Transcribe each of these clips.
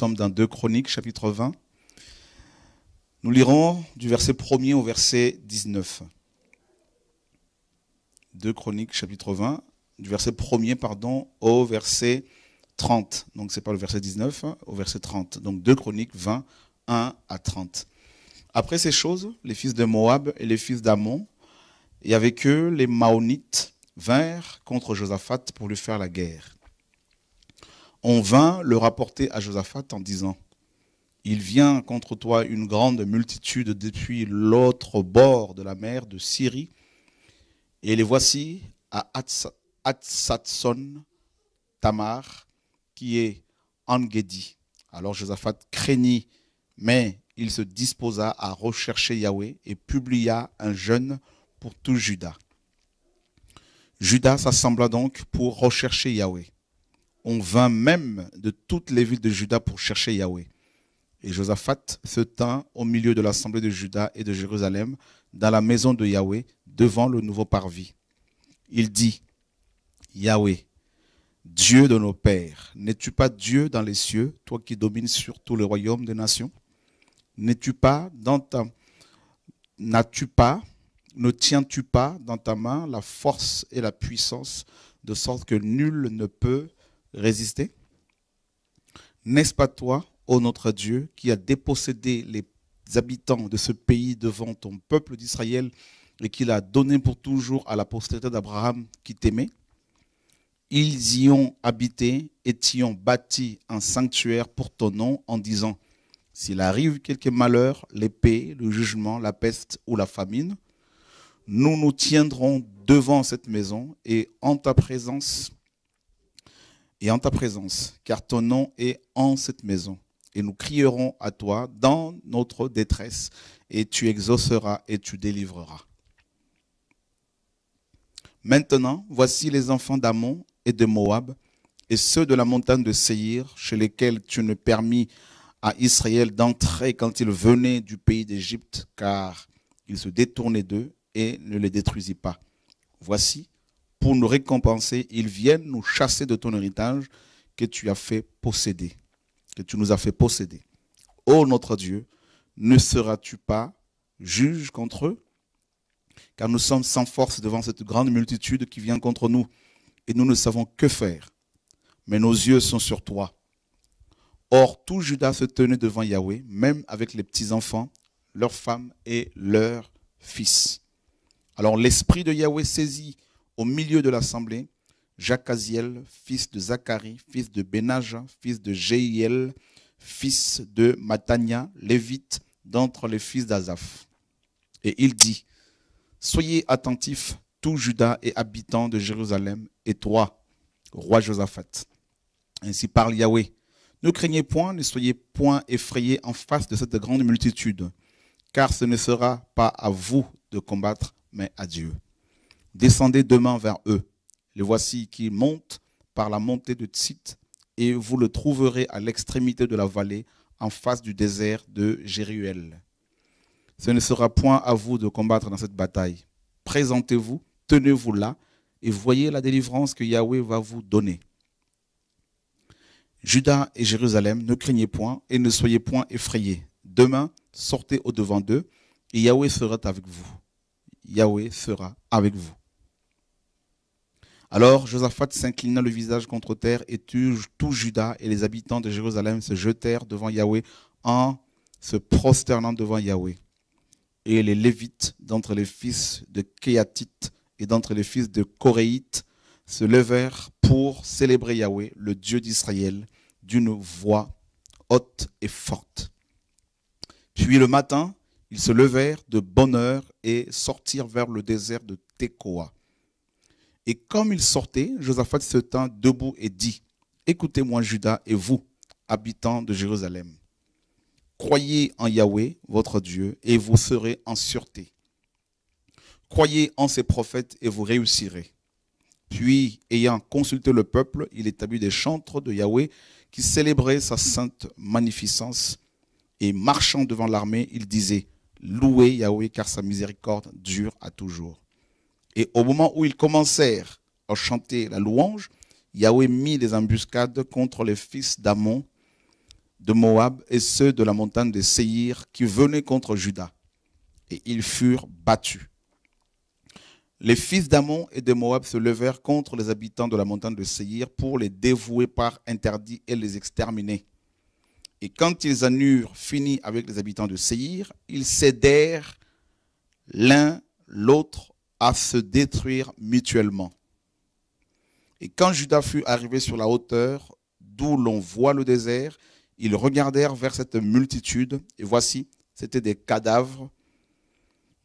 sommes dans 2 Chroniques, chapitre 20. Nous lirons du verset 1er au verset 19. 2 Chroniques, chapitre 20, du verset 1er, pardon, au verset 30. Donc, c'est pas le verset 19, hein, au verset 30. Donc, 2 Chroniques 20, 1 à 30. Après ces choses, les fils de Moab et les fils d'Amon et avec eux les Maonites, vinrent contre Josaphat pour lui faire la guerre on vint le rapporter à Josaphat en disant, il vient contre toi une grande multitude depuis l'autre bord de la mer de Syrie, et les voici à Atsatson Tamar, qui est en Gedi. Alors Josaphat craignit, mais il se disposa à rechercher Yahweh et publia un jeûne pour tout Juda. Judas s'assembla donc pour rechercher Yahweh on vint même de toutes les villes de Juda pour chercher Yahweh. Et Josaphat se tint au milieu de l'assemblée de Juda et de Jérusalem, dans la maison de Yahweh, devant le nouveau parvis. Il dit, Yahweh, Dieu de nos pères, n'es-tu pas Dieu dans les cieux, toi qui domines sur tout le royaume des nations N'es-tu pas dans ta... N'as-tu pas, ne tiens-tu pas dans ta main la force et la puissance, de sorte que nul ne peut résister N'est-ce pas toi, ô notre Dieu, qui as dépossédé les habitants de ce pays devant ton peuple d'Israël et qui l'a donné pour toujours à la postérité d'Abraham qui t'aimait Ils y ont habité et y ont bâti un sanctuaire pour ton nom en disant, s'il arrive quelque malheur, l'épée, le jugement, la peste ou la famine, nous nous tiendrons devant cette maison et en ta présence, et en ta présence, car ton nom est en cette maison. Et nous crierons à toi dans notre détresse, et tu exauceras et tu délivreras. Maintenant, voici les enfants d'Amon et de Moab, et ceux de la montagne de Seir, chez lesquels tu ne permis à Israël d'entrer quand ils venait du pays d'Égypte, car il se détournait d'eux et ne les détruisit pas. Voici, pour nous récompenser, ils viennent nous chasser de ton héritage que tu as fait posséder, que tu nous as fait posséder. Ô notre Dieu, ne seras-tu pas juge contre eux Car nous sommes sans force devant cette grande multitude qui vient contre nous, et nous ne savons que faire. Mais nos yeux sont sur toi. Or, tout Judas se tenait devant Yahweh, même avec les petits-enfants, leurs femmes et leurs fils. Alors l'Esprit de Yahweh saisit au milieu de l'assemblée, Jacaziel, fils de Zacharie, fils de Benaja, fils de Jéiel, fils de Matania, lévite, d'entre les fils d'Azaph. Et il dit, Soyez attentifs, tout Judas et habitants de Jérusalem, et toi, roi Josaphat. Ainsi parle Yahweh. Ne craignez point, ne soyez point effrayés en face de cette grande multitude, car ce ne sera pas à vous de combattre, mais à Dieu descendez demain vers eux. les voici qui monte par la montée de Tsit, et vous le trouverez à l'extrémité de la vallée, en face du désert de Jéruel. Ce ne sera point à vous de combattre dans cette bataille. Présentez-vous, tenez-vous là, et voyez la délivrance que Yahweh va vous donner. Judas et Jérusalem, ne craignez point et ne soyez point effrayés. Demain, sortez au devant d'eux, et Yahweh sera avec vous. Yahweh sera avec vous. Alors Josaphat s'inclina le visage contre terre et tout Juda et les habitants de Jérusalem se jetèrent devant Yahweh en se prosternant devant Yahweh. Et les Lévites d'entre les fils de Kéatite et d'entre les fils de Coréites se levèrent pour célébrer Yahweh, le Dieu d'Israël, d'une voix haute et forte. Puis le matin, ils se levèrent de bonne heure et sortirent vers le désert de Tekoa. Et comme il sortait, Josaphat se tint debout et dit, Écoutez-moi Judas et vous, habitants de Jérusalem. Croyez en Yahweh, votre Dieu, et vous serez en sûreté. Croyez en ses prophètes et vous réussirez. Puis, ayant consulté le peuple, il établit des chantres de Yahweh qui célébraient sa sainte magnificence. Et marchant devant l'armée, il disait, Louez Yahweh car sa miséricorde dure à toujours. Et au moment où ils commencèrent à chanter la louange, Yahweh mit des embuscades contre les fils d'Amon, de Moab et ceux de la montagne de Seir qui venaient contre Juda. Et ils furent battus. Les fils d'Amon et de Moab se levèrent contre les habitants de la montagne de Seir pour les dévouer par interdit et les exterminer. Et quand ils en eurent fini avec les habitants de Seir, ils cédèrent l'un l'autre à se détruire mutuellement. Et quand Judas fut arrivé sur la hauteur, d'où l'on voit le désert, ils regardèrent vers cette multitude, et voici, c'étaient des cadavres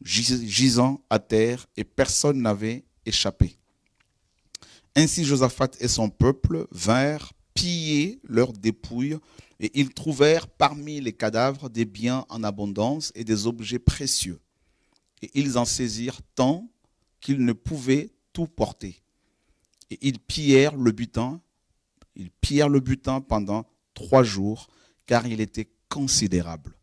gisant à terre, et personne n'avait échappé. Ainsi Josaphat et son peuple vinrent piller leurs dépouilles, et ils trouvèrent parmi les cadavres des biens en abondance et des objets précieux. Et ils en saisirent tant qu'ils ne pouvaient tout porter. Et ils pillèrent le butin, ils pillèrent le butin pendant trois jours, car il était considérable.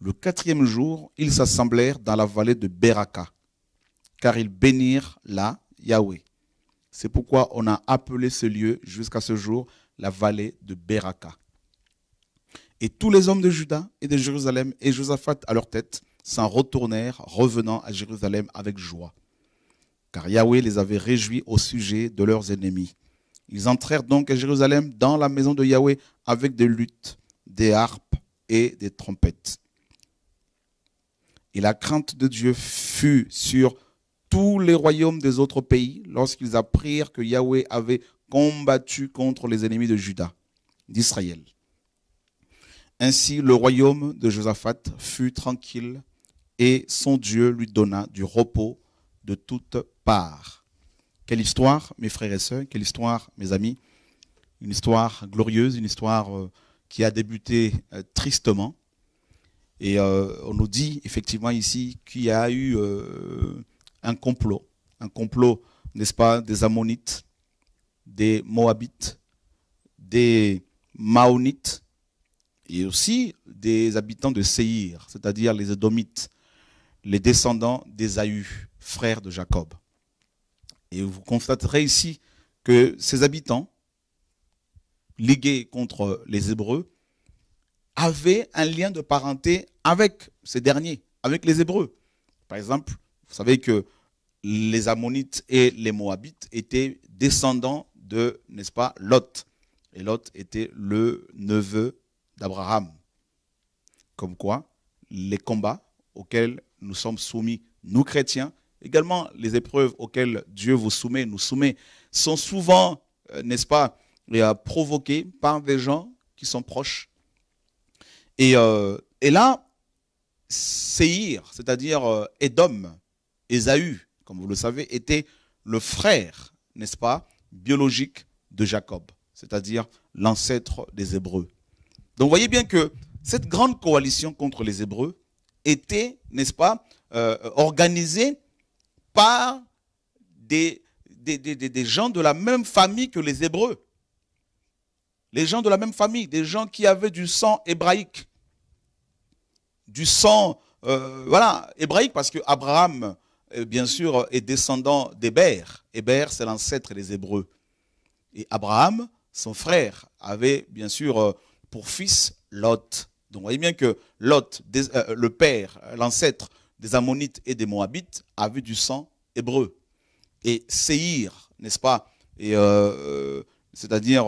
Le quatrième jour, ils s'assemblèrent dans la vallée de Beraka, car ils bénirent là Yahweh. C'est pourquoi on a appelé ce lieu jusqu'à ce jour la vallée de Beraka. Et tous les hommes de Juda et de Jérusalem et Josaphat à leur tête s'en retournèrent, revenant à Jérusalem avec joie. Car Yahweh les avait réjouis au sujet de leurs ennemis. Ils entrèrent donc à Jérusalem dans la maison de Yahweh avec des luttes, des harpes et des trompettes. Et la crainte de Dieu fut sur tous les royaumes des autres pays lorsqu'ils apprirent que Yahweh avait combattu contre les ennemis de Juda, d'Israël. Ainsi, le royaume de Josaphat fut tranquille et son Dieu lui donna du repos de toutes parts. Quelle histoire, mes frères et sœurs, quelle histoire, mes amis. Une histoire glorieuse, une histoire euh, qui a débuté euh, tristement. Et euh, on nous dit effectivement ici qu'il y a eu un complot, un complot, n'est-ce pas, des Ammonites, des Moabites, des Maonites et aussi des habitants de Seir, c'est-à-dire les Edomites, les descendants d'Ésaü, frère de Jacob. Et vous constaterez ici que ces habitants, ligués contre les Hébreux, avaient un lien de parenté avec ces derniers, avec les Hébreux. Par exemple, vous savez que les Ammonites et les Moabites étaient descendants de, n'est-ce pas, Lot. Et Lot était le neveu d'Abraham. Comme quoi, les combats auxquels nous sommes soumis, nous chrétiens. Également, les épreuves auxquelles Dieu vous soumet, nous soumet, sont souvent, euh, n'est-ce pas, euh, provoquées par des gens qui sont proches. Et, euh, là, Seir, c'est-à-dire Edom, Ésaü, comme vous le savez, était le frère, n'est-ce pas, biologique de Jacob, c'est-à-dire l'ancêtre des Hébreux. Donc vous voyez bien que cette grande coalition contre les Hébreux était, n'est-ce pas, euh, organisé par des, des, gens de la même famille que les Hébreux. Les gens de la même famille, des gens qui avaient du sang hébraïque. Du sang, euh, voilà, hébraïque, parce que euh, bien sûr, est descendant d'Héber. Héber, c'est l'ancêtre des Hébreux. Et Abraham, son frère, avait bien sûr pour fils Lot. Donc vous voyez bien que Lot, euh, le père, l'ancêtre des Ammonites et des Moabites, avait du sang hébreu. Et Seir, n'est-ce pas et, euh, euh, C'est-à-dire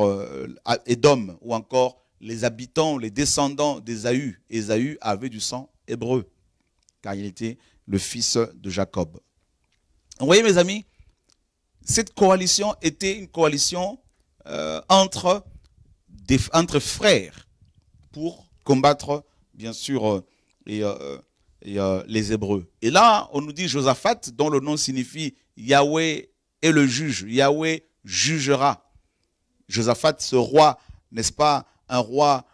Edom, ou encore les habitants, les descendants d'Ésaü. Ésaü avait du sang hébreu, car il était le fils de Jacob. Vous voyez mes amis, cette coalition était une coalition entre, entre frères pour combattre, bien sûr, euh, et, euh, euh, les Hébreux. Et là, on nous dit Josaphat, dont le nom signifie Yahweh est le juge. Yahweh jugera. Josaphat, ce roi, n'est-ce pas, un roi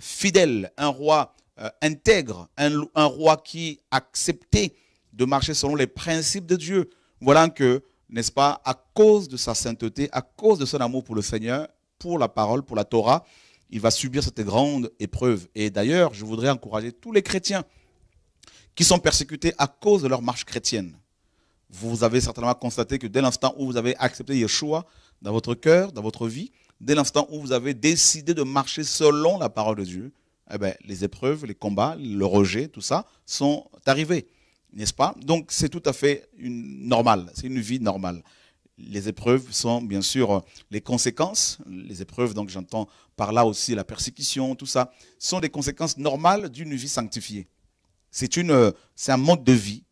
fidèle, un roi intègre, un, roi qui acceptait de marcher selon les principes de Dieu. Voilà que, n'est-ce pas, à cause de sa sainteté, à cause de son amour pour le Seigneur, pour la parole, pour la Torah, il va subir cette grande épreuve. Et d'ailleurs, je voudrais encourager tous les chrétiens qui sont persécutés à cause de leur marche chrétienne. Vous avez certainement constaté que dès l'instant où vous avez accepté Yeshua dans votre cœur, dans votre vie, dès l'instant où vous avez décidé de marcher selon la parole de Dieu, eh ben, les épreuves, les combats, le rejet, tout ça sont arrivés, n'est-ce pas Donc c'est tout à fait une, normal, c'est une vie normale les épreuves sont bien sûr les conséquences. Les épreuves, donc j'entends par là aussi la persécution, tout ça, sont des conséquences normales d'une vie sanctifiée. C'est euh, un mode de vie.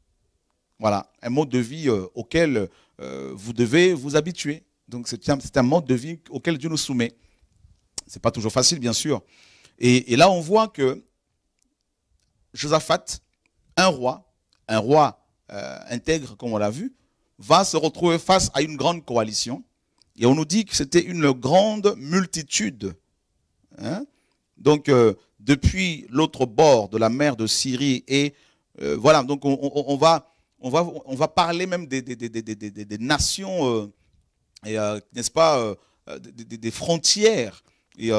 Voilà, un mode de vie euh, auquel euh, vous devez vous habituer. Donc c'est un, mode de vie auquel Dieu nous soumet. Ce n'est pas toujours facile, bien sûr. Et, là, on voit que Josaphat, un roi, un roi intègre, comme on l'a vu, va se retrouver face à une grande coalition. Et on nous dit que c'était une grande multitude. Hein. donc, euh, depuis l'autre bord de la mer de Syrie, et euh, voilà, donc on, va, on, va, on va parler même des, des, nations, euh, n'est-ce pas, des, frontières et,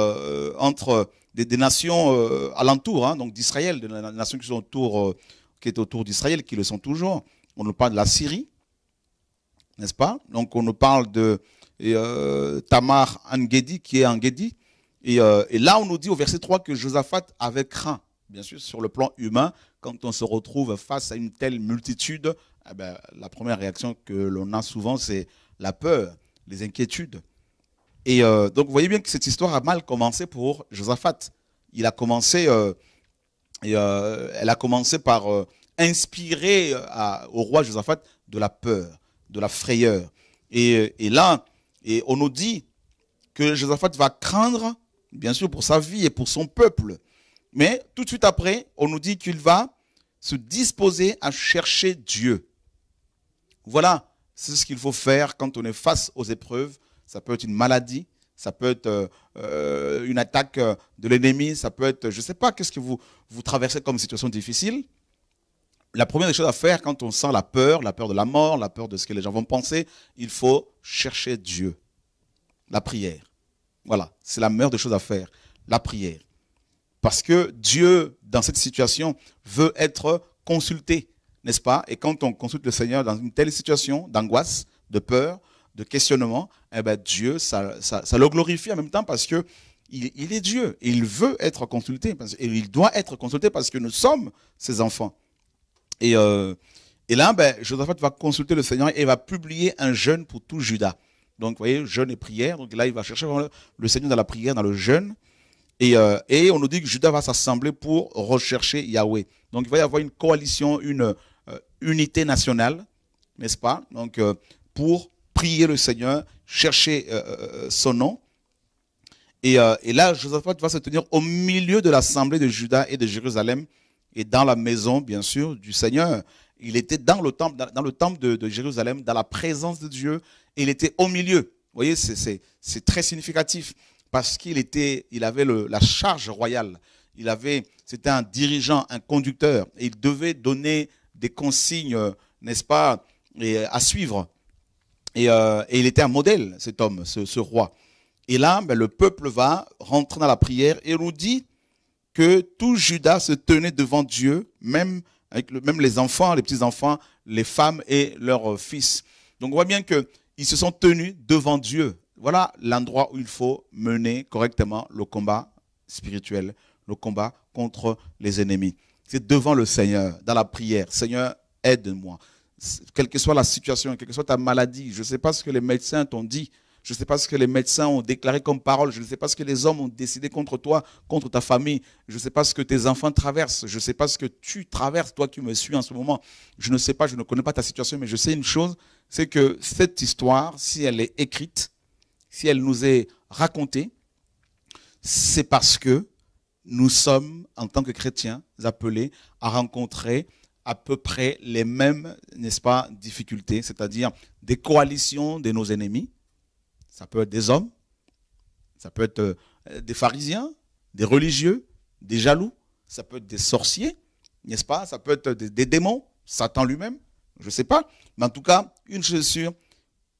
entre des, nations alentour, hein, donc d'Israël, des nations qui, sont autour, qui est autour d'Israël, qui le sont toujours. On nous parle de la Syrie, n'est-ce pas Donc on nous parle de euh, Tamar Angedi, qui est Angedi. Euh, et, là, on nous dit au verset 3 que Josaphat avait craint, bien sûr, sur le plan humain, quand on se retrouve face à une telle multitude, eh ben, la première réaction que l'on a souvent, c'est la peur, les inquiétudes. Et euh, donc, vous voyez bien que cette histoire a mal commencé pour Josaphat. Il a commencé, et, elle a commencé par inspirer au roi Josaphat de la peur de la frayeur. Et, là, et on nous dit que Josaphat va craindre, bien sûr, pour sa vie et pour son peuple. Mais tout de suite après, on nous dit qu'il va se disposer à chercher Dieu. Voilà, c'est ce qu'il faut faire quand on est face aux épreuves. Ça peut être une maladie, ça peut être euh, euh, une attaque euh, de l'ennemi, ça peut être, je ne sais pas, qu'est-ce que vous, vous traversez comme situation difficile la première des choses à faire quand on sent la peur, la peur de la mort, la peur de ce que les gens vont penser, il faut chercher Dieu. La prière. Voilà, c'est la meilleure des choses à faire, la prière. Parce que Dieu, dans cette situation, veut être consulté, n'est-ce pas Et quand on consulte le Seigneur dans une telle situation d'angoisse, de peur, de questionnement, eh bien Dieu, ça, le glorifie en même temps parce que il, est Dieu il veut être consulté et il doit être consulté parce que nous sommes ses enfants. Euh, et, là, ben, Josaphat va consulter le Seigneur et va publier un jeûne pour tout Juda. Donc, vous voyez, jeûne et prière. Donc là, il va chercher le Seigneur dans la prière, dans le jeûne. Euh, et, on nous dit que Juda va s'assembler pour rechercher Yahweh. Donc, il va y avoir une coalition, une euh, unité nationale, n'est-ce pas Donc, pour prier le Seigneur, chercher son nom. Et, là, Josaphat va se tenir au milieu de l'assemblée de Juda et de Jérusalem et dans la maison, bien sûr, du Seigneur. Il était dans le temple, dans le temple de, Jérusalem, dans la présence de Dieu, et il était au milieu. Vous voyez, c'est très significatif parce qu'il était, il avait la charge royale. Il avait, c'était un dirigeant, un conducteur, et il devait donner des consignes, n'est-ce pas, à suivre. Euh, et, il était un modèle, cet homme, ce, roi. Et là, ben, le peuple va, rentrer dans la prière et nous dit, que tout Judas se tenait devant Dieu, même, avec même les enfants, les petits-enfants, les femmes et leurs euh, fils. Donc on voit bien que ils se sont tenus devant Dieu. Voilà l'endroit où il faut mener correctement le combat spirituel, le combat contre les ennemis. C'est devant le Seigneur, dans la prière. Seigneur, aide-moi. Quelle que soit la situation, quelle que soit ta maladie, je ne sais pas ce que les médecins t'ont dit, je ne sais pas ce que les médecins ont déclaré comme parole, je ne sais pas ce que les hommes ont décidé contre toi, contre ta famille, je ne sais pas ce que tes enfants traversent, je ne sais pas ce que tu traverses, toi qui me suis en ce moment, je ne sais pas, je ne connais pas ta situation, mais je sais une chose, c'est que cette histoire, si elle est écrite, si elle nous est racontée, c'est parce que nous sommes, en tant que chrétiens, appelés à rencontrer à peu près les mêmes, n'est-ce pas, difficultés, c'est-à-dire des coalitions de nos ennemis, ça peut être des hommes, ça peut être euh, des pharisiens, des religieux, des jaloux, ça peut être des sorciers, n'est-ce pas Ça peut être des, démons, Satan lui-même, je ne sais pas. Mais en tout cas, une chose sûre,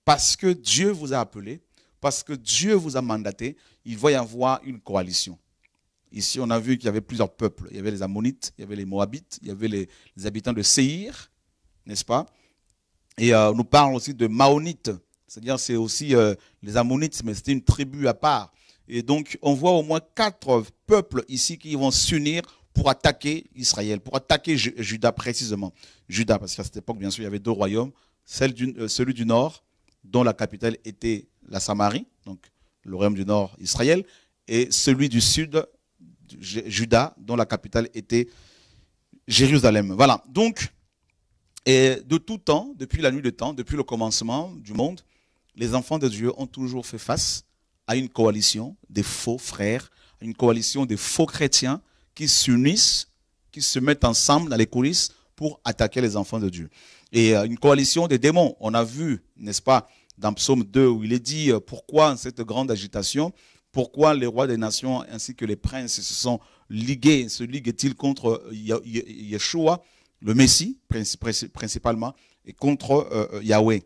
parce que Dieu vous a appelé, parce que Dieu vous a mandaté, il va y avoir une coalition. Ici, on a vu qu'il y avait plusieurs peuples. Il y avait les Ammonites, il y avait les Moabites, il y avait les, habitants de Séir, n'est-ce pas Et on euh, nous parle aussi de Maonites, c'est-à-dire, c'est aussi euh, les Ammonites, mais c'était une tribu à part. Et donc, on voit au moins quatre peuples ici qui vont s'unir pour attaquer Israël, pour attaquer Judas précisément. Juda, parce qu'à cette époque, bien sûr, il y avait deux royaumes, euh, celui du nord, dont la capitale était la Samarie, donc le royaume du nord, Israël, et celui du sud, Judas, dont la capitale était Jérusalem. Voilà. Donc, et de tout temps, depuis la nuit des temps, depuis le commencement du monde, les enfants de Dieu ont toujours fait face à une coalition de faux frères, une coalition de faux chrétiens qui s'unissent, qui se mettent ensemble dans les coulisses pour attaquer les enfants de Dieu. Et euh, une coalition des démons, on a vu, n'est-ce pas, dans Psaume 2, où il est dit, euh, pourquoi cette grande agitation Pourquoi les rois des nations ainsi que les princes se sont ligués, se liguent-ils contre euh, Yeshua, le Messie principalement, et contre Yahweh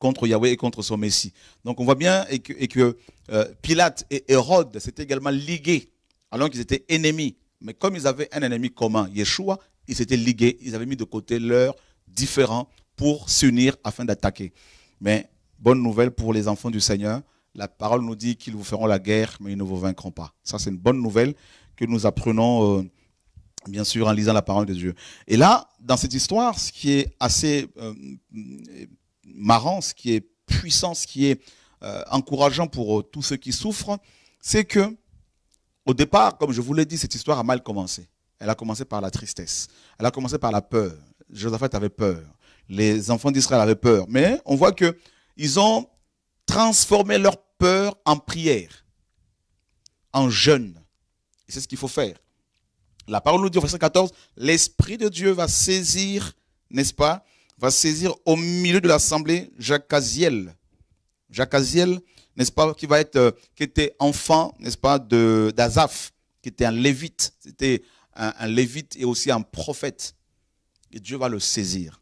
contre Yahweh et contre son Messie. Donc on voit bien et que, euh, Pilate et Hérode s'étaient également ligués, alors qu'ils étaient ennemis. Mais comme ils avaient un ennemi commun, Yeshua, ils s'étaient ligués, ils avaient mis de côté leurs différents pour s'unir afin d'attaquer. Mais bonne nouvelle pour les enfants du Seigneur, la parole nous dit qu'ils vous feront la guerre, mais ils ne vous vaincront pas. Ça, c'est une bonne nouvelle que nous apprenons. Euh, bien sûr, en lisant la parole de Dieu. Et là, dans cette histoire, ce qui est assez euh, marrant, ce qui est puissant, ce qui est euh, encourageant pour euh, tous ceux qui souffrent, c'est que, au départ, comme je vous l'ai dit, cette histoire a mal commencé. Elle a commencé par la tristesse. Elle a commencé par la peur. Josaphat avait peur. Les enfants d'Israël avaient peur. Mais on voit que ils ont transformé leur peur en prière, en jeûne. Et c'est ce qu'il faut faire. La parole nous dit au verset 14, l'Esprit de Dieu va saisir, n'est-ce pas, va saisir au milieu de l'assemblée Jacques Aziel. Jacques Aziel, n'est-ce pas, qui va être, euh, qui était enfant, n'est-ce pas, de d'Azaph, qui était un lévite, c'était un, un, lévite et aussi un prophète. Et Dieu va le saisir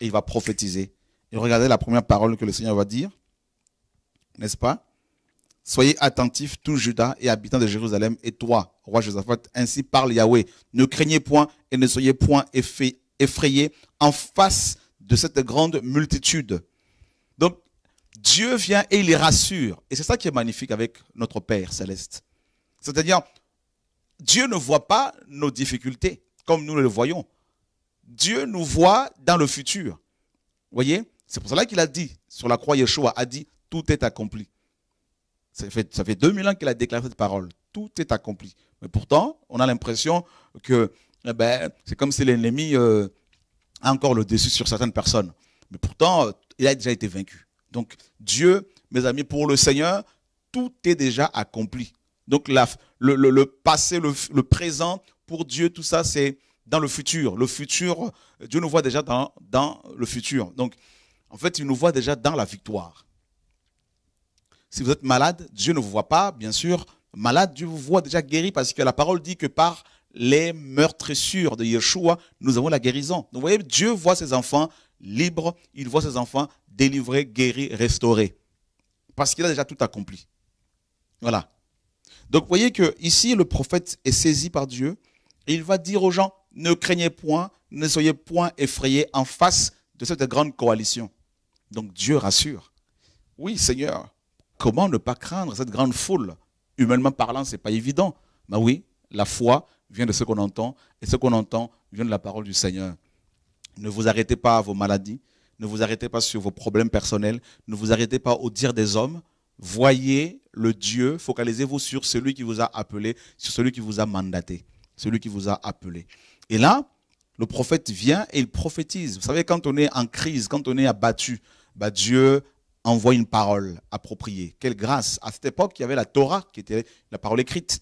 et il va prophétiser. Et regardez la première parole que le Seigneur va dire, n'est-ce pas Soyez attentifs, tout Judas et habitants de Jérusalem, et toi, roi Josaphat, ainsi parle Yahweh. Ne craignez point et ne soyez point effrayés en face de cette grande multitude. Donc, Dieu vient et il les rassure. Et c'est ça qui est magnifique avec notre Père céleste. C'est-à-dire, Dieu ne voit pas nos difficultés comme nous le voyons. Dieu nous voit dans le futur. Vous voyez C'est pour cela qu'il a dit, sur la croix, Yeshua a dit, tout est accompli. Ça fait, ça fait 2000 ans qu'il a déclaré cette parole. Tout est accompli. Mais pourtant, on a l'impression que eh ben, c'est comme si l'ennemi euh, encore le dessus sur certaines personnes. Mais pourtant, euh, il a déjà été vaincu. Donc Dieu, mes amis, pour le Seigneur, tout est déjà accompli. Donc le, passé, le, présent, pour Dieu, tout ça, c'est dans le futur. Le futur, euh, Dieu nous voit déjà dans, dans le futur. Donc, en fait, il nous voit déjà dans la victoire. Si vous êtes malade, Dieu ne vous voit pas, bien sûr. Malade, Dieu vous voit déjà guéri parce que la parole dit que par les meurtres meurtrissures de Yeshua, nous avons la guérison. Donc, vous voyez, Dieu voit ses enfants libres, il voit ses enfants délivrés, guéris, restaurés. Parce qu'il a déjà tout accompli. Voilà. Donc vous voyez que ici, le prophète est saisi par Dieu. il va dire aux gens, ne craignez point, ne soyez point effrayés en face de cette grande coalition. Donc Dieu rassure. Oui, Seigneur, comment ne pas craindre cette grande foule Humainement parlant, ce n'est pas évident. Mais oui, la foi, vient de ce qu'on entend, et ce qu'on entend vient de la parole du Seigneur. Ne vous arrêtez pas à vos maladies, ne vous arrêtez pas sur vos problèmes personnels, ne vous arrêtez pas au dire des hommes. Voyez le Dieu, focalisez-vous sur celui qui vous a appelé, sur celui qui vous a mandaté, celui qui vous a appelé. Et là, le prophète vient et il prophétise. Vous savez, quand on est en crise, quand on est abattu, bah, Dieu envoie une parole appropriée. Quelle grâce. À cette époque, il y avait la Torah, qui était la parole écrite.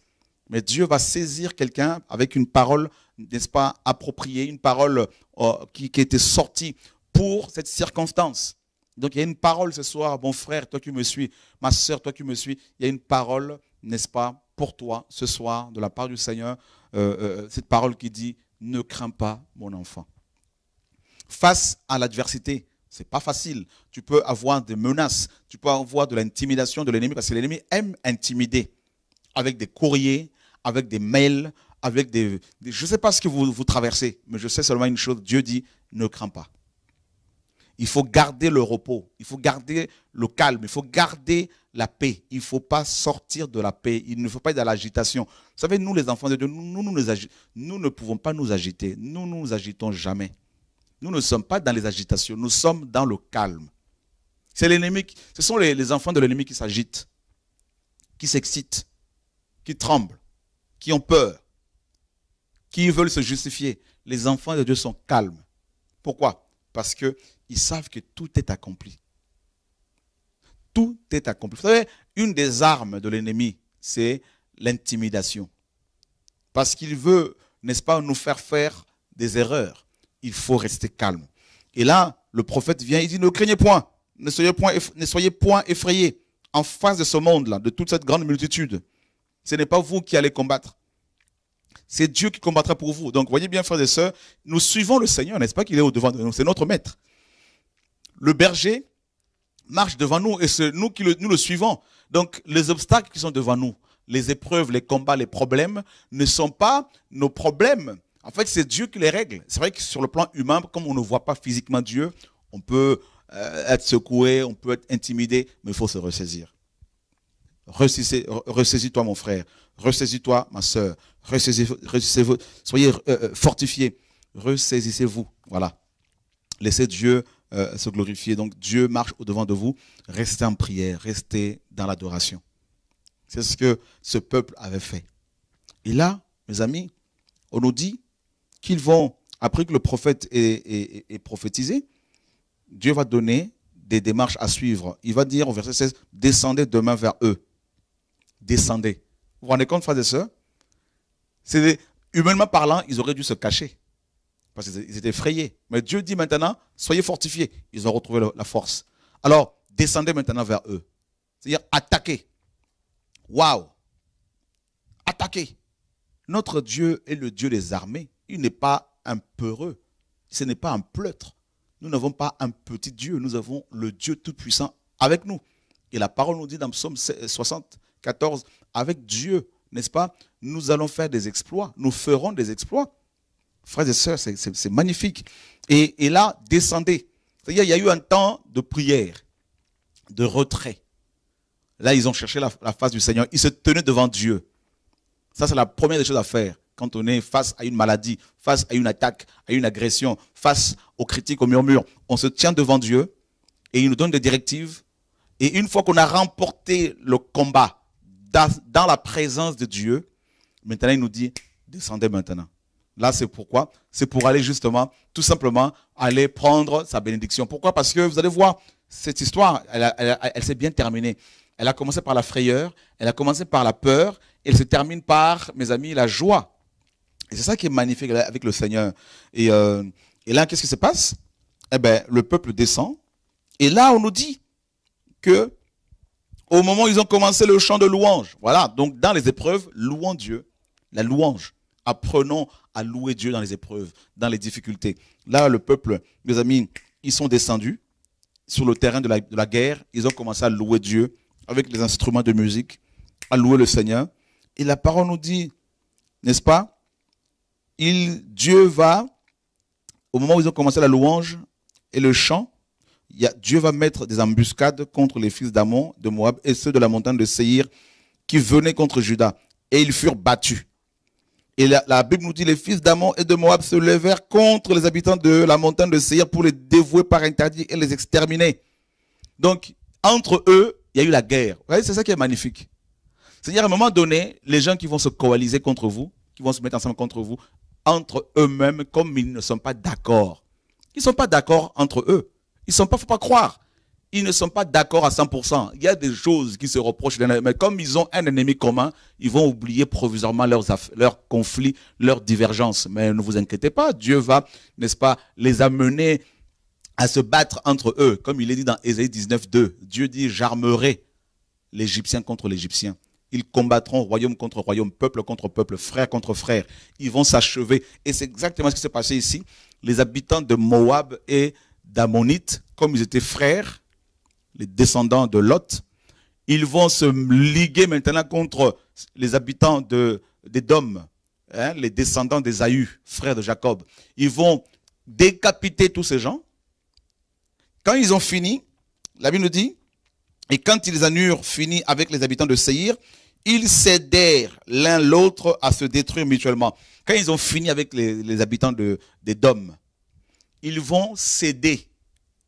Mais Dieu va saisir quelqu'un avec une parole, n'est-ce pas, appropriée, une parole euh, qui, était sortie pour cette circonstance. Donc il y a une parole ce soir, mon frère, toi qui me suis, ma soeur, toi qui me suis, il y a une parole, n'est-ce pas, pour toi ce soir de la part du Seigneur, euh, euh, cette parole qui dit, ne crains pas mon enfant. Face à l'adversité, ce n'est pas facile. Tu peux avoir des menaces, tu peux avoir de l'intimidation de l'ennemi, parce que l'ennemi aime intimider avec des courriers, avec des mails, avec des... je ne sais pas ce que vous, traversez, mais je sais seulement une chose. Dieu dit, ne crains pas. Il faut garder le repos, il faut garder le calme, il faut garder la paix. Il ne faut pas sortir de la paix, il ne faut pas être dans l'agitation. Vous savez, nous les enfants de Dieu, nous, nous, ne pouvons pas nous agiter. Nous ne nous agitons jamais. Nous ne sommes pas dans les agitations, nous sommes dans le calme. C'est l'ennemi, ce sont les enfants de l'ennemi qui s'agitent, qui s'excitent, qui tremblent qui ont peur, qui veulent se justifier. Les enfants de Dieu sont calmes. Pourquoi Parce qu'ils savent que tout est accompli. Tout est accompli. Vous savez, une des armes de l'ennemi, c'est l'intimidation. Parce qu'il veut, n'est-ce pas, nous faire faire des erreurs. Il faut rester calme. Et là, le prophète vient, il dit, ne craignez point, ne soyez point, ne soyez point effrayés en face de ce monde-là, de toute cette grande multitude. Ce n'est pas vous qui allez combattre. C'est Dieu qui combattra pour vous. Donc, voyez bien, frères et sœurs, nous suivons le Seigneur, n'est-ce pas qu'il est au devant de nous C'est notre maître. Le berger marche devant nous et c'est nous qui le, nous le suivons. Donc, les obstacles qui sont devant nous, les épreuves, les combats, les problèmes, ne sont pas nos problèmes. En fait, c'est Dieu qui les règle. C'est vrai que sur le plan humain, comme on ne voit pas physiquement Dieu, on peut euh, être secoué, on peut être intimidé, mais il faut se ressaisir. Ressaisis-toi, mon frère. Ressaisis-toi, ma soeur. soyez euh, euh, fortifiés. Ressaisissez-vous. Voilà. Laissez Dieu euh, se glorifier. Donc Dieu marche au-devant de vous. Restez en prière. Restez dans l'adoration. C'est ce que ce peuple avait fait. Et là, mes amis, on nous dit qu'ils vont, après que le prophète est, est prophétisé, Dieu va donner des démarches à suivre. Il va dire au verset 16, descendez demain vers eux descendez. Vous vous rendez compte, frères et sœurs Humainement parlant, ils auraient dû se cacher. Parce qu'ils étaient effrayés. Mais Dieu dit maintenant, soyez fortifiés. Ils ont retrouvé la force. Alors, descendez maintenant vers eux. C'est-à-dire, attaquez. Waouh Attaquez. Notre Dieu est le Dieu des armées. Il n'est pas un peureux. Ce n'est pas un pleutre. Nous n'avons pas un petit Dieu. Nous avons le Dieu Tout-Puissant avec nous. Et la parole nous dit dans Psaume 60, 14, avec Dieu, n'est-ce pas Nous allons faire des exploits, nous ferons des exploits. Frères et sœurs, c'est magnifique. Et, là, descendez. C'est-à-dire, il y a eu un temps de prière, de retrait. Là, ils ont cherché la face du Seigneur. Ils se tenaient devant Dieu. Ça, c'est la première des choses à faire quand on est face à une maladie, face à une attaque, à une agression, face aux critiques, aux murmures. On se tient devant Dieu et il nous donne des directives. Et une fois qu'on a remporté le combat, dans, la présence de Dieu, maintenant il nous dit, descendez maintenant. Là, c'est pourquoi C'est pour aller justement, tout simplement, aller prendre sa bénédiction. Pourquoi Parce que vous allez voir, cette histoire, elle, s'est bien terminée. Elle a commencé par la frayeur, elle a commencé par la peur, et elle se termine par, mes amis, la joie. Et c'est ça qui est magnifique avec le Seigneur. Et, euh, et là, qu'est-ce qui se passe Eh bien, le peuple descend, et là, on nous dit que au moment où ils ont commencé le chant de louange. Voilà, donc dans les épreuves, louons Dieu, la louange. Apprenons à louer Dieu dans les épreuves, dans les difficultés. Là, le peuple, mes amis, ils sont descendus sur le terrain de la, guerre. Ils ont commencé à louer Dieu avec les instruments de musique, à louer le Seigneur. Et la parole nous dit, n'est-ce pas Il, Dieu va, au moment où ils ont commencé la louange et le chant, Dieu va mettre des embuscades contre les fils d'Amon, de Moab et ceux de la montagne de Seir qui venaient contre Juda. Et ils furent battus. Et la, Bible nous dit les fils d'Amon et de Moab se levèrent contre les habitants de la montagne de Seir pour les dévouer par interdit et les exterminer. Donc, entre eux, il y a eu la guerre. Vous voyez, c'est ça qui est magnifique. cest à à un moment donné, les gens qui vont se coaliser contre vous, qui vont se mettre ensemble contre vous, entre eux-mêmes, comme ils ne sont pas d'accord. Ils ne sont pas d'accord entre eux. Ils ne sont pas, faut pas croire. Ils ne sont pas d'accord à 100%. Il y a des choses qui se reprochent. Mais comme ils ont un ennemi commun, ils vont oublier provisoirement leurs, leurs conflits, leurs divergences. Mais ne vous inquiétez pas, Dieu va, n'est-ce pas, les amener à se battre entre eux. Comme il est dit dans Ésaïe 19, 2. Dieu dit, j'armerai l'Égyptien contre l'Égyptien. Ils combattront royaume contre royaume, peuple contre peuple, frère contre frère. Ils vont s'achever. Et c'est exactement ce qui s'est passé ici. Les habitants de Moab et d'Ammonites, comme ils étaient frères, les descendants de Lot, ils vont se liguer maintenant contre les habitants de, des Dômes, hein, les descendants des Aïus, frères de Jacob. Ils vont décapiter tous ces gens. Quand ils ont fini, la Bible nous dit, et quand ils en eurent fini avec les habitants de Seir, ils cédèrent l'un l'autre à se détruire mutuellement. Quand ils ont fini avec les, habitants de, des Dômes, ils vont céder.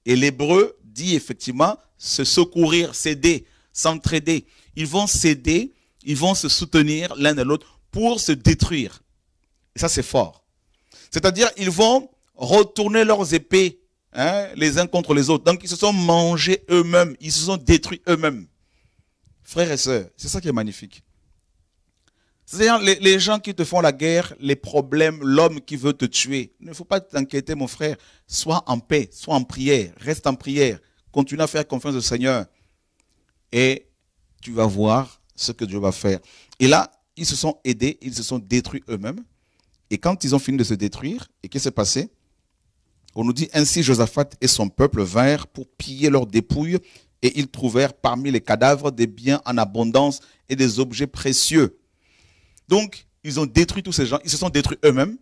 Et l'hébreu dit effectivement se secourir, céder, s'entraider. Ils vont céder, ils vont se soutenir l'un de l'autre pour se détruire. Et ça, c'est fort. C'est-à-dire, ils vont retourner leurs épées hein, les uns contre les autres. Donc, ils se sont mangés eux-mêmes, ils se sont détruits eux-mêmes. Frères et sœurs, c'est ça qui est magnifique cest les, gens qui te font la guerre, les problèmes, l'homme qui veut te tuer. ne faut pas t'inquiéter, mon frère. Sois en paix, sois en prière, reste en prière. Continue à faire confiance au Seigneur. Et tu vas voir ce que Dieu va faire. Et là, ils se sont aidés, ils se sont détruits eux-mêmes. Et quand ils ont fini de se détruire, et qu'est-ce qui s'est passé On nous dit ainsi Josaphat et son peuple vinrent pour piller leurs dépouilles, et ils trouvèrent parmi les cadavres des biens en abondance et des objets précieux. Donc, ils ont détruit tous ces gens, ils se sont détruits eux-mêmes.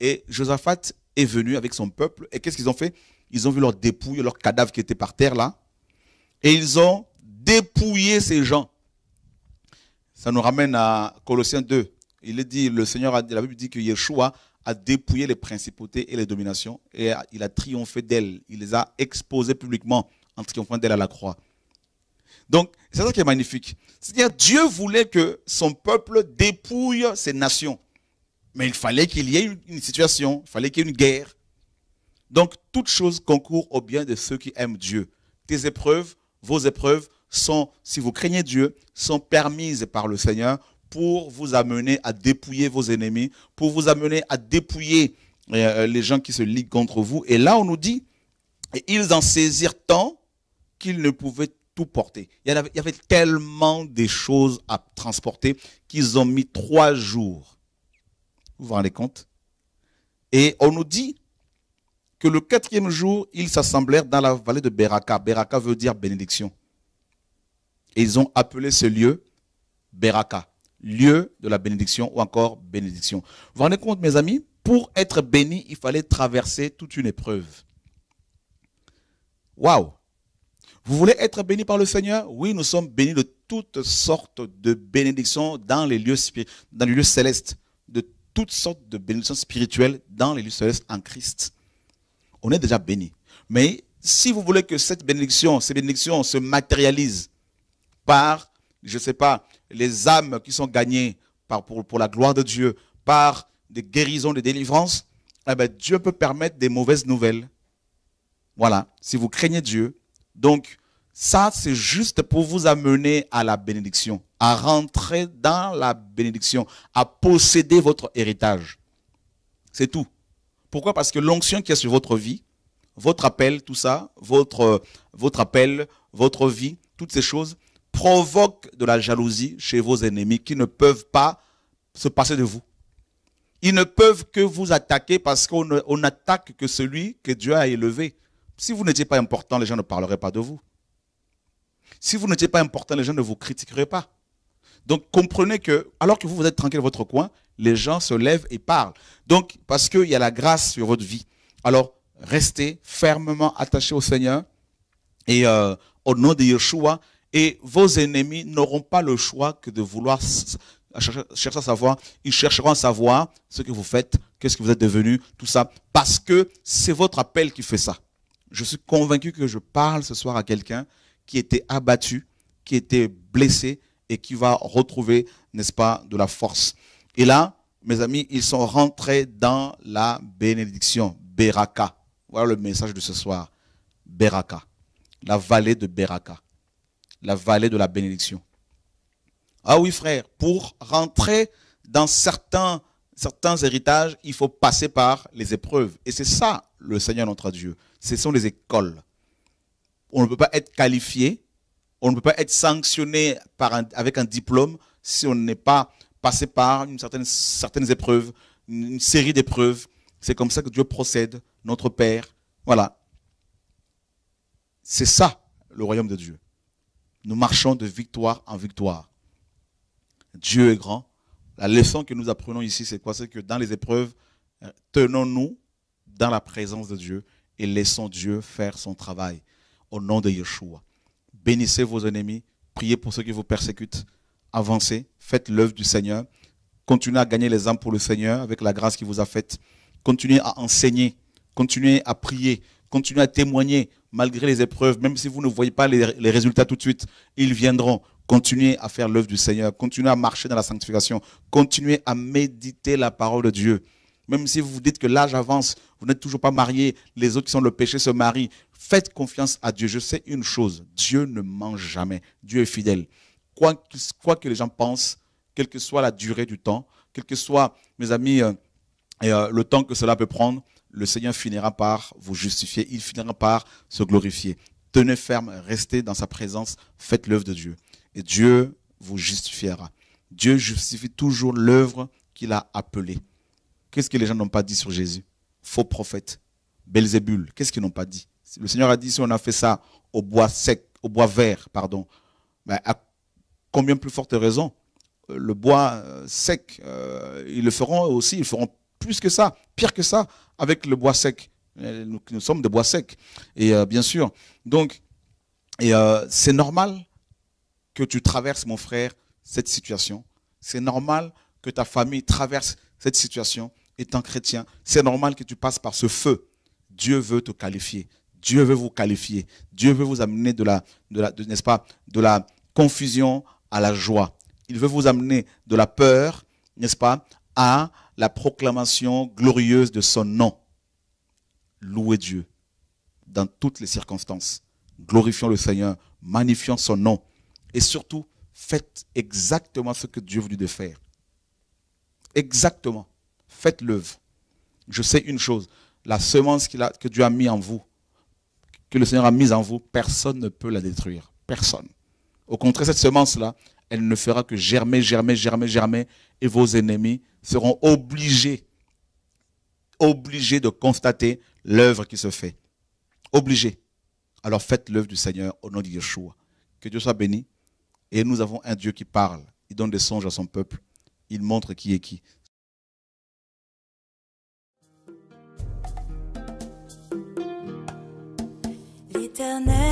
Et Josaphat est venu avec son peuple. Et qu'est-ce qu'ils ont fait Ils ont vu leurs dépouilles, leurs cadavres qui étaient par terre là. Et ils ont dépouillé ces gens. Ça nous ramène à Colossiens 2. Il est dit, le Seigneur, a, la Bible dit que Yeshua a dépouillé les principautés et les dominations et il a triomphé d'elles. Il les a exposées publiquement en triomphant d'elles à la croix. Donc, c'est ça qui est magnifique. C'est-à-dire, Dieu voulait que son peuple dépouille ses nations. Mais il fallait qu'il y ait une situation, il fallait qu'il y ait une guerre. Donc, toute chose concourt au bien de ceux qui aiment Dieu. Tes épreuves, vos épreuves sont, si vous craignez Dieu, sont permises par le Seigneur pour vous amener à dépouiller vos ennemis, pour vous amener à dépouiller euh, euh, les gens qui se liguent contre vous. Et là, on nous dit, et ils en saisirent tant qu'ils ne pouvaient tout porté. Il y, avait, il y avait tellement de choses à transporter qu'ils ont mis trois jours. Vous vous rendez compte Et on nous dit que le quatrième jour, ils s'assemblèrent dans la vallée de Beraka. Beraka veut dire bénédiction. Et ils ont appelé ce lieu Beraka, lieu de la bénédiction ou encore bénédiction. Vous vous rendez compte, mes amis Pour être béni, il fallait traverser toute une épreuve. Waouh vous voulez être béni par le Seigneur Oui, nous sommes bénis de toutes sortes de bénédictions dans les lieux, dans les lieux célestes, de toutes sortes de bénédictions spirituelles dans les lieux célestes en Christ. On est déjà béni. Mais si vous voulez que cette bénédiction, ces bénédictions se matérialisent par, je ne sais pas, les âmes qui sont gagnées par, pour, pour la gloire de Dieu, par des guérisons, des délivrances, eh ben, Dieu peut permettre des mauvaises nouvelles. Voilà, si vous craignez Dieu, donc, ça, c'est juste pour vous amener à la bénédiction, à rentrer dans la bénédiction, à posséder votre héritage. C'est tout. Pourquoi Parce que l'onction qui est sur votre vie, votre appel, tout ça, votre, votre appel, votre vie, toutes ces choses provoquent de la jalousie chez vos ennemis qui ne peuvent pas se passer de vous. Ils ne peuvent que vous attaquer parce qu'on n'attaque que celui que Dieu a élevé. Si vous n'étiez pas important, les gens ne parleraient pas de vous. Si vous n'étiez pas important, les gens ne vous critiqueraient pas. Donc comprenez que, alors que vous, vous êtes tranquille dans votre coin, les gens se lèvent et parlent. Donc, parce qu'il y a la grâce sur votre vie. Alors, restez fermement attachés au Seigneur et euh, au nom de Yeshua. Et vos ennemis n'auront pas le choix que de vouloir chercher à savoir. Ils chercheront à savoir ce que vous faites, qu'est-ce que vous êtes devenu, tout ça. Parce que c'est votre appel qui fait ça je suis convaincu que je parle ce soir à quelqu'un qui était abattu, qui était blessé et qui va retrouver, n'est-ce pas, de la force. Et là, mes amis, ils sont rentrés dans la bénédiction, Beraka. Voilà le message de ce soir, Beraka, la vallée de Beraka, la vallée de la bénédiction. Ah oui, frère, pour rentrer dans certains, certains héritages, il faut passer par les épreuves. Et c'est ça, le Seigneur notre Dieu ce sont les écoles. On ne peut pas être qualifié, on ne peut pas être sanctionné avec un diplôme si on n'est pas passé par une certaine, certaines épreuves, une série d'épreuves. C'est comme ça que Dieu procède, notre Père. Voilà. C'est ça le royaume de Dieu. Nous marchons de victoire en victoire. Dieu est grand. La leçon que nous apprenons ici, c'est quoi C'est que dans les épreuves, euh, tenons-nous dans la présence de Dieu et laissons Dieu faire son travail. Au nom de Yeshua. Bénissez vos ennemis, priez pour ceux qui vous persécutent, avancez, faites l'œuvre du Seigneur, continuez à gagner les âmes pour le Seigneur avec la grâce qui vous a faite, continuez à enseigner, continuez à prier, continuez à témoigner malgré les épreuves, même si vous ne voyez pas les résultats tout de suite, ils viendront. Continuez à faire l'œuvre du Seigneur, continuez à marcher dans la sanctification, continuez à méditer la parole de Dieu. Même si vous dites que l'âge avance, vous n'êtes toujours pas marié, les autres qui sont le péché se marient. Faites confiance à Dieu. Je sais une chose, Dieu ne mange jamais. Dieu est fidèle. Quoi que, les gens pensent, quelle que soit la durée du temps, quel que soit, mes amis, euh, euh, le temps que cela peut prendre, le Seigneur finira par vous justifier, il finira par se glorifier. Tenez ferme, restez dans sa présence, faites l'œuvre de Dieu. Et Dieu vous justifiera. Dieu justifie toujours l'œuvre qu'il a appelée. Qu'est-ce que les gens n'ont pas dit sur Jésus Faux prophète, Belzébul, qu'est-ce qu'ils n'ont pas dit Le Seigneur a dit si on a fait ça au bois sec, au bois vert, pardon, ben, à combien plus forte raison Le bois euh, sec, euh, ils le feront aussi, ils feront plus que ça, pire que ça, avec le bois sec. Euh, nous, sommes des bois secs, et bien sûr. Donc, c'est normal que tu traverses, mon frère, cette situation. C'est normal que ta famille traverse cette situation étant chrétien, c'est normal que tu passes par ce feu. Dieu veut te qualifier. Dieu veut vous qualifier. Dieu veut vous amener de la, de la nest pas, de la confusion à la joie. Il veut vous amener de la peur, n'est-ce pas, à la proclamation glorieuse de son nom. Louez Dieu dans toutes les circonstances. Glorifions le Seigneur, magnifions son nom. Et surtout, faites exactement ce que Dieu a de faire. Exactement faites l'œuvre. Je sais une chose, la semence que Dieu a mise en vous, que le Seigneur a mise en vous, personne ne peut la détruire. Personne. Au contraire, cette semence-là, elle ne fera que germer, germer, germer, germer, et vos ennemis seront obligés, obligés de constater l'œuvre qui se fait. Obligés. Alors faites l'œuvre du Seigneur au nom de Yeshua. Que Dieu soit béni. Et nous avons un Dieu qui parle. Il donne des songes à son peuple. Il montre qui est qui. feel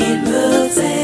it moves.